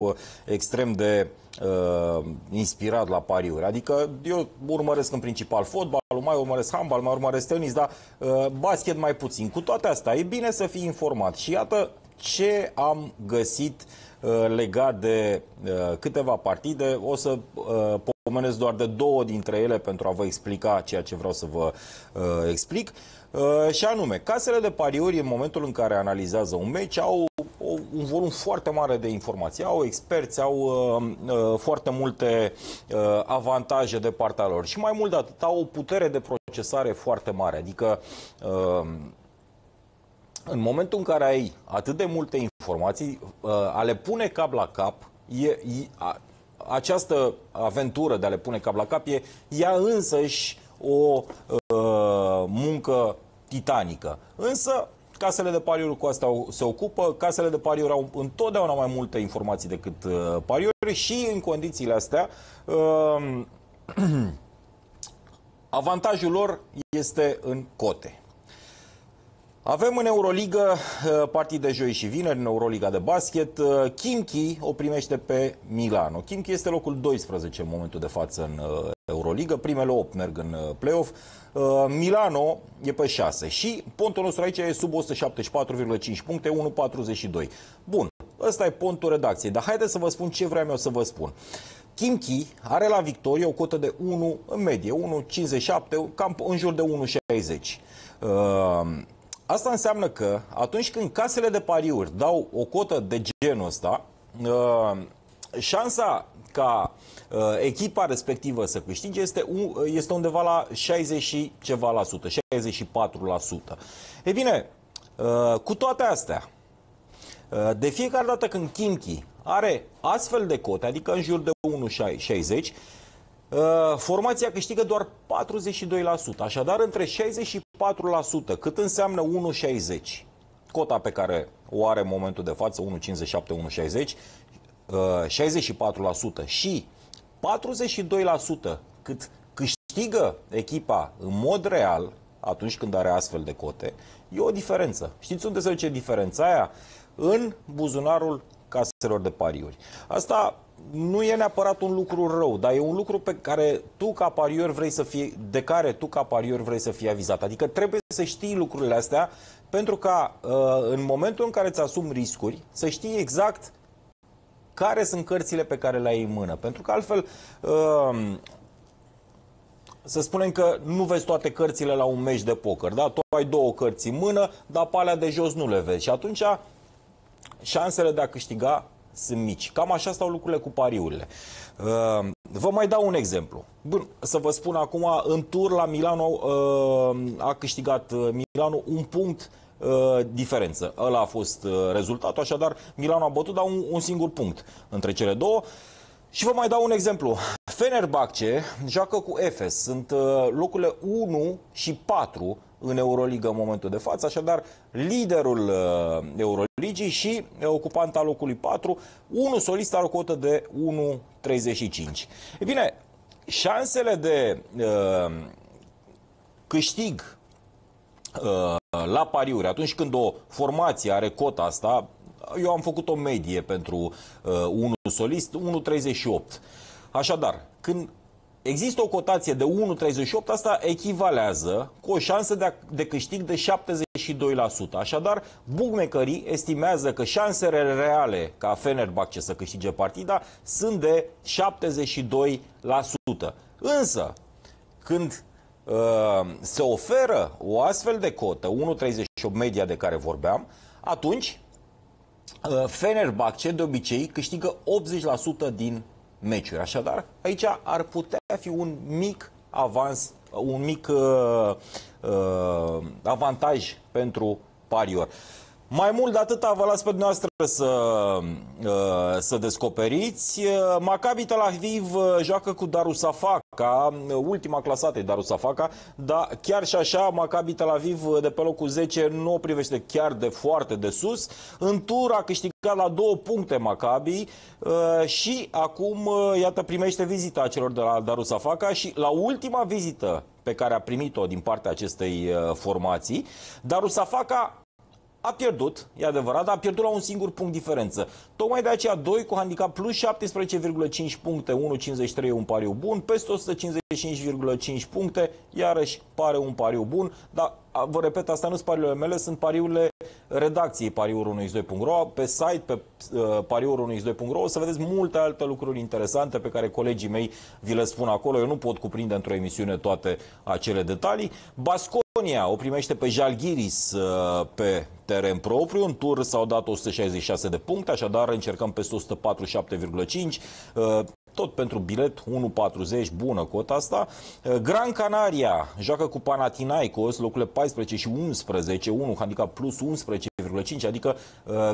Uh, extrem de uh, inspirat la pariuri. Adică eu urmăresc în principal fotbalul, mai urmăresc handbal, mai urmăresc tenis, dar uh, basket mai puțin. Cu toate astea, e bine să fii informat. Și iată ce am găsit uh, legat de uh, câteva partide. O să uh, pomenesc doar de două dintre ele pentru a vă explica ceea ce vreau să vă uh, explic. Uh, și anume, casele de pariuri în momentul în care analizează un meci au o, un volum foarte mare de informații, au experți, au uh, uh, foarte multe uh, avantaje de partea lor și mai mult de atât au o putere de procesare foarte mare, adică uh, în momentul în care ai atât de multe informații, uh, a le pune cap la cap, e, e, a, această aventură de a le pune cap la cap e ea însăși o uh, muncă titanică. Însă Casele de pariuri cu asta se ocupă, casele de pariuri au întotdeauna mai multe informații decât uh, pariuri și în condițiile astea um, avantajul lor este în cote. Avem în Euroliga uh, partii de joi și vineri, în Euroliga de basket. Uh, Kimchi o primește pe Milano. Kimchi este locul 12 în momentul de față în uh, Euroliga. Primele 8 merg în play-off. Milano e pe 6 și pontul nostru aici e sub 174,5 puncte, 1,42. Bun, ăsta e pontul redacției, dar haideți să vă spun ce vreau eu să vă spun. Kimchi are la victorie o cotă de 1 în medie, 1,57, cam în jur de 1,60. Asta înseamnă că atunci când casele de pariuri dau o cotă de genul ăsta, uh, șansa ca uh, echipa respectivă să câștige este, este undeva la 60 și ceva la sută, 64%. Ei bine, uh, cu toate astea, de fiecare dată când Kimchi are astfel de cote, adică în jur de 1,60, Uh, formația câștigă doar 42%, așadar între 64% cât înseamnă 1,60, cota pe care o are în momentul de față, 1,57, 1,60, 64% și 42% uh, cât câștigă echipa în mod real atunci când are astfel de cote, e o diferență. Știți unde se duce diferența aia? În buzunarul caselor de pariuri. Asta nu e neapărat un lucru rău, dar e un lucru pe care tu ca parior vrei să fie de care tu ca parior vrei să fii avizat. Adică trebuie să știi lucrurile astea pentru ca uh, în momentul în care îți asumi riscuri să știi exact care sunt cărțile pe care le ai în mână. Pentru că altfel uh, să spunem că nu vezi toate cărțile la un meci de poker, da? Tu ai două cărți în mână, dar pe alea de jos nu le vezi. Și atunci șansele de a câștiga sunt mici. Cam așa stau lucrurile cu pariurile. Uh, vă mai dau un exemplu. Bun, să vă spun acum, în tur la Milano uh, a câștigat uh, Milano un punct diferență. Ăla a fost rezultatul, așadar Milano a bătut, dar un, un singur punct între cele două. Și vă mai dau un exemplu. Fenerbahce joacă cu Efes. Sunt locurile 1 și 4 în Euroliga în momentul de față, așadar liderul uh, Euroligii și uh, ocupant al locului 4, unul solist are o cotă de 1,35. E bine, șansele de uh, câștig uh, la pariuri, atunci când o formație are cota asta, eu am făcut o medie pentru uh, unul solist, 1,38. Așadar, când Există o cotație de 1,38, asta echivalează cu o șansă de, a, de câștig de 72%. Așadar, bookmakerii estimează că șansele reale ca Fenerbahce să câștige partida sunt de 72%. Însă, când uh, se oferă o astfel de cotă, 1,38 media de care vorbeam, atunci uh, Fenerbahce de obicei câștigă 80% din meciuri. Așadar, aici ar putea fi un mic avans, un mic uh, uh, avantaj pentru parior. Mai mult de atât, vă las pe dumneavoastră să, uh, să descoperiți. Uh, Maccabi Tel Aviv uh, joacă cu Safaka, ultima clasată e Safaka, dar chiar și așa Maccabi Tel Aviv de pe locul 10 nu o privește chiar de foarte de sus. În tur a câștigat la două puncte Maccabi și acum, iată, primește vizita celor de la Safaka și la ultima vizită pe care a primit-o din partea acestei formații, Safaka a pierdut, e adevărat, a pierdut la un singur punct diferență. Tocmai de aceea 2 cu handicap plus 17,5 puncte, 1,53 e un pariu bun, peste 155,5 puncte, iarăși pare un pariu bun, dar vă repet, asta nu sunt pariurile mele, sunt pariurile redacției pariurul 1 x 2ro pe site, pe uh, ă, pariuri1x2.ro, o să vedeți multe alte lucruri interesante pe care colegii mei vi le spun acolo. Eu nu pot cuprinde într-o emisiune toate acele detalii. Basco Polonia o primește pe Jalgiris uh, pe teren propriu. În tur s-au dat 166 de puncte, așadar încercăm peste 147,5 uh, tot pentru bilet 1.40, bună cota asta. Uh, Gran Canaria joacă cu Panathinaikos, locurile 14 și 11, 1 handicap plus 11,5, adică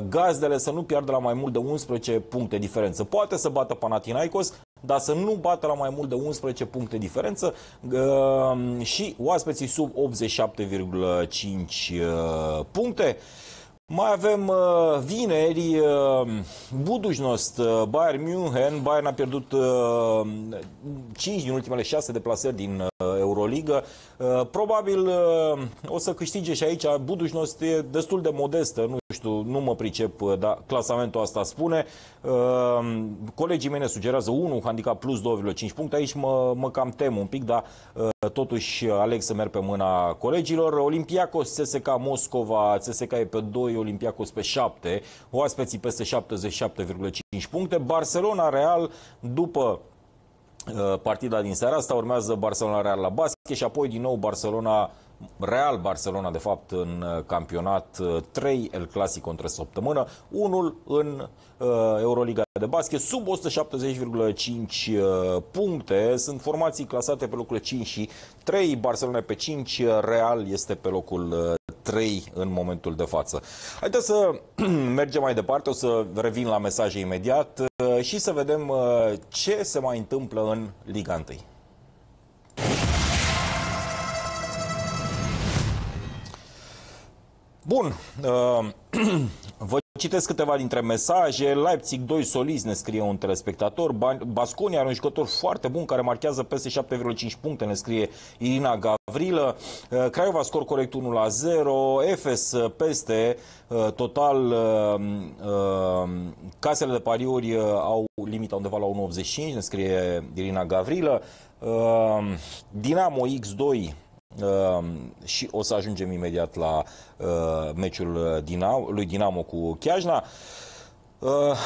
gazdele să nu piardă la mai mult de 11 puncte diferență. Poate să bată Panathinaikos, dar să nu bată la mai mult de 11 puncte diferență uh, și oaspeții sub 87,5 uh, puncte. Mai avem uh, vineri, uh, Budușnost, uh, Bayern München. Bayern a pierdut uh, 5 din ultimele 6 deplasări din uh, Uh, Euroliga. Uh, probabil uh, o să câștige și aici. Budușnost e destul de modestă, nu știu, nu mă pricep, dar clasamentul asta spune. Colegii mei ne sugerează 1, handicap plus 2,5 puncte. Aici mă, mă cam tem un pic, dar totuși aleg să merg pe mâna colegilor. Olimpiacos, CSK Moscova, CSK e pe 2, Olimpiacos pe 7, oaspeții peste 77,5 puncte. Barcelona Real, după Uh, partida din seara asta, urmează Barcelona-Real la basket și apoi din nou Barcelona Real Barcelona, de fapt, în uh, campionat 3 uh, El Clasico între săptămână, unul în uh, Euroliga de basket, sub 170,5 puncte. Sunt formații clasate pe locul 5 și 3, Barcelona pe 5, Real este pe locul 3 în momentul de față. Haideți să mergem mai departe, o să revin la mesaje imediat uh, și să vedem uh, ce se mai întâmplă în Liga 1. Bun, uh, vă Citesc câteva dintre mesaje. Leipzig 2 solis, ne scrie un telespectator. Basconia are un jucător foarte bun care marchează peste 7,5 puncte, ne scrie Irina Gavrilă. Uh, Craiova scor corect 1 la 0. Efes uh, peste uh, total casele de pariuri au limita undeva la 1,85, ne scrie Irina Gavrilă. Dinamo X2 Ehm, și o să ajungem imediat la uh, meciul eh, Dinamo, lui Dinamo cu Chiajna. Uh, Uh,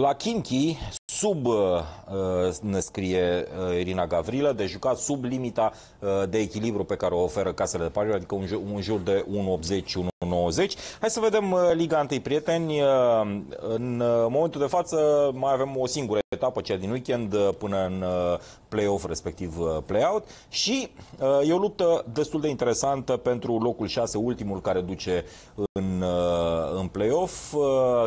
la Chinchi, sub, uh, uh, ne scrie Irina Gavrilă, de jucat sub limita de echilibru pe care o oferă casele de pariuri, adică un, un jur de 1,80-1,90. Hai să vedem Liga 1, prieteni. În momentul de față mai avem o singură etapă, cea din weekend, până în play-off, respectiv play-out. Și e o luptă destul de interesantă pentru locul 6, ultimul care duce în, în play-off.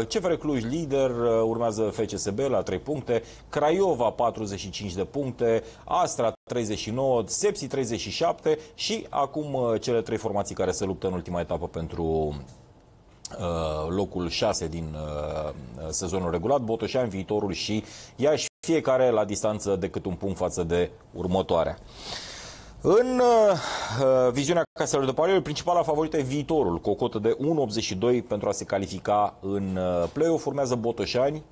CFR Cluj, lider, uh, urmează FCSB la 3 puncte, Craiova 45 de puncte, Astra 39, Sepsi 37 și acum uh, cele trei formații care se luptă în ultima etapă pentru uh, locul 6 din sezonul regulat, Botoșani, Viitorul și Iași, fiecare la distanță decât un punct față de următoarea. În uh, uh viziunea caselor de pariuri, principala favorită e viitorul, cu o cotă de 1,82 pentru a se califica în uh, play-off. Urmează Botoșani,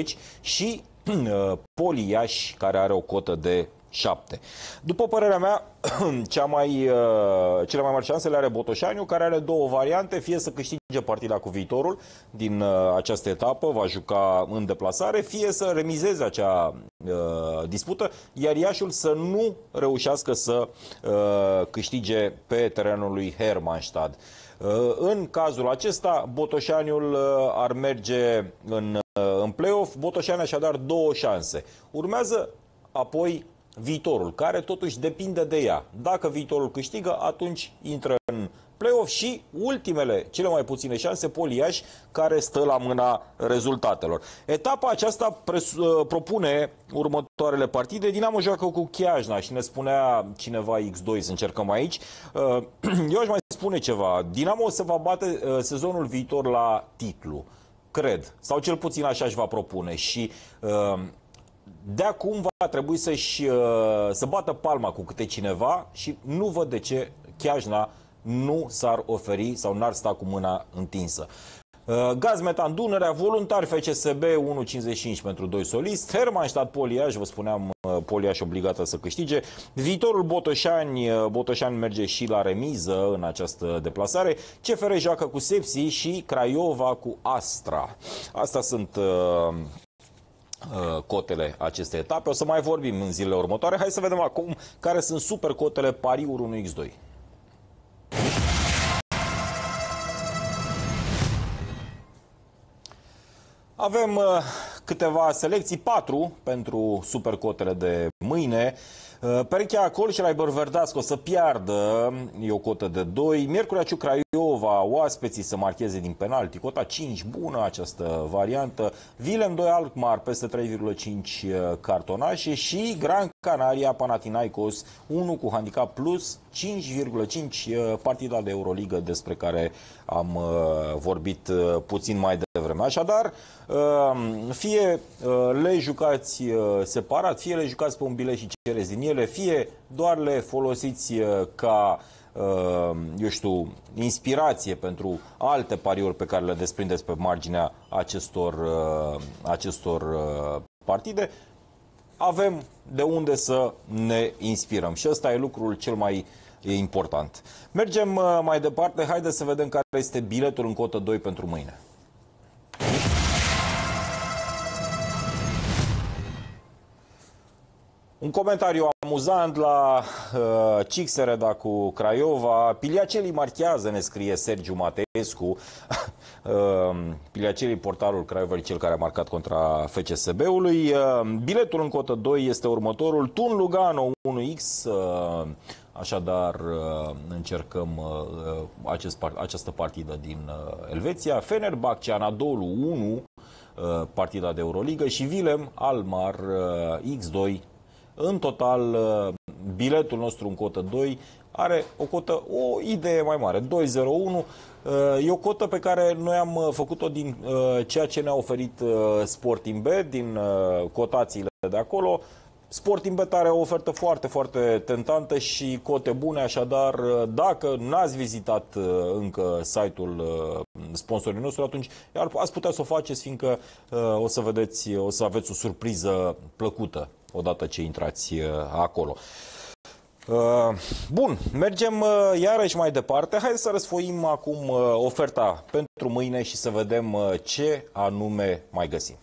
2,20 și uh, Poliaș, care are o cotă de 7. După părerea mea, cea mai, uh, cele mai mari șanse le are Botoșaniu, care are două variante, fie să câștige partida cu viitorul din uh, această etapă, va juca în deplasare, fie să remizeze acea uh, dispută, iar Iașul să nu reușească să uh, câștige pe terenul lui Hermannstad. Uh, în cazul acesta, Botoșaniul uh, ar merge în, uh, în play-off, Botoșani așadar două șanse. Urmează apoi viitorul, care totuși depinde de ea. Dacă viitorul câștigă, atunci intră play-off și ultimele, cele mai puține șanse, Poliaș, care stă la mâna rezultatelor. Etapa aceasta uh, propune următoarele partide. Dinamo joacă cu Chiajna și ne spunea cineva X2 să încercăm aici. Uh, eu aș mai spune ceva. Dinamo se va bate uh, sezonul viitor la titlu, cred. Sau cel puțin așa își va propune. Și de acum va trebui să-și să bată palma cu câte cineva și nu văd de ce Chiajna nu s-ar oferi sau n-ar sta cu mâna întinsă. Uh, gaz Metan Dunărea, voluntari FCSB 1.55 pentru doi solist, Hermannstadt Poliaș, vă spuneam uh, Poliaș obligată să câștige. Viitorul Botoșani, uh, Botoșani merge și la remiză în această deplasare. CFR joacă cu Sepsi și Craiova cu Astra. Asta sunt cotele acestei etape. O să mai vorbim în zilele următoare. Hai să vedem acum care sunt super cotele pariuri 1x2. Avem uh, câteva selecții, patru pentru supercotele de mâine. Uh, perechea Acol și Raibor Verdasco să piardă, e o cotă de 2. Miercurea Ciu Craiova, oaspeții să marcheze din penalti, cota 5, bună această variantă. Vilem 2 Alkmaar, peste 3,5 uh, cartonașe și Gran Canaria Panathinaikos, 1 cu handicap plus 5,5, uh, partida de Euroliga despre care am vorbit puțin mai devreme. Așadar, fie le jucați separat, fie le jucați pe un bilet și cereți din ele, fie doar le folosiți uh, ca uh, eu știu, inspirație pentru alte pariuri pe care le desprindeți pe marginea acestor, uh, acestor partide, avem de unde să ne inspirăm. Și ăsta e lucrul cel mai important. Mergem mai departe, haideți să vedem care este biletul în cotă 2 pentru mâine. Un comentariu amuzant la uh, Cixereda cu Craiova. Piliaceli marchează, ne scrie Sergiu Mateescu. Uh, Piliaceli, portalul Craiova, cel care a marcat contra FCSB-ului. Uh, biletul în cotă 2 este următorul. Tun Lugano 1X. Uh, Așadar, uh, încercăm uh, uh, acest, această partidă din Elveția. Fenerbahce, Anadolu 1, partida de Euroligă și Willem Almar X2 în total, uh, biletul nostru în cotă 2 are o cotă, o idee mai mare, 201. Uh, e o cotă pe care noi am uh, făcut-o din ceea ce ne-a oferit Sporting B, din cotațiile de acolo. Sporting Bet are o ofertă foarte, foarte tentantă și cote bune, așadar, dacă n-ați vizitat încă site-ul sponsorului nostru, atunci ați putea să o faceți, fiindcă o să vedeți, o să aveți o surpriză plăcută odată ce intrați uh, acolo. Uh, bun, mergem uh, iarăși mai departe. Hai să răsfoim acum oferta pentru mâine și să vedem ce anume mai găsim.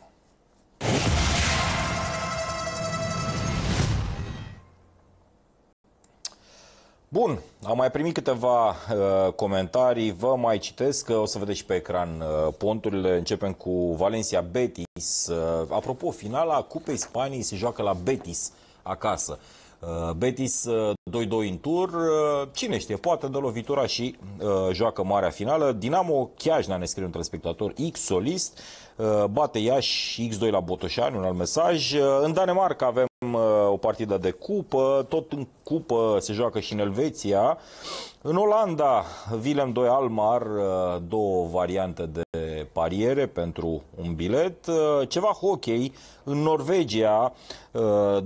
Bun, am mai primit câteva uh, comentarii, vă mai citesc, o să vedeți și pe ecran uh, ponturile. Începem cu Valencia Betty. Betis. Uh, apropo, finala Cupei Spaniei se joacă la Betis acasă. Uh, Betis 2-2 uh, în tur, cine știe, poate dă lovitura și joacă marea finală. Dinamo Chiajna ne scrie un spectator X solist, Uh, bate Iași X2 la Botoșani, un alt mesaj. Uh, în Danemarca avem uh, o partidă de cupă, tot în cupă se joacă și în Elveția. În Olanda, Willem 2 Almar, două variante de pariere pentru un bilet. Ceva hockey în Norvegia,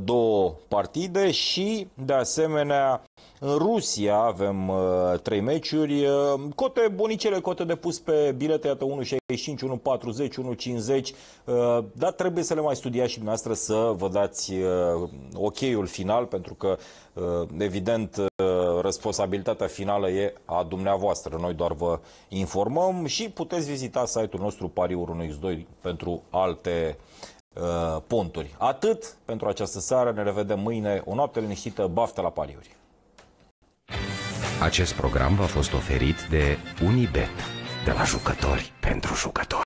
două partide și, de asemenea, în Rusia avem uh, trei meciuri, uh, cote bunicele, cote de pus pe bilete, iată 1,65, 1,40, 1,50, dar trebuie să le mai studiați și dumneavoastră să vă dați uh, ok-ul final, pentru că, evident, responsabilitatea finală e a dumneavoastră. Noi doar vă informăm și puteți vizita site-ul nostru pariuri 1 2 pentru alte ponturi. Atât pentru această seară, ne revedem mâine, o noapte liniștită, baftă la pariuri! Acest program v-a fost oferit de Unibet, de la jucători pentru jucători.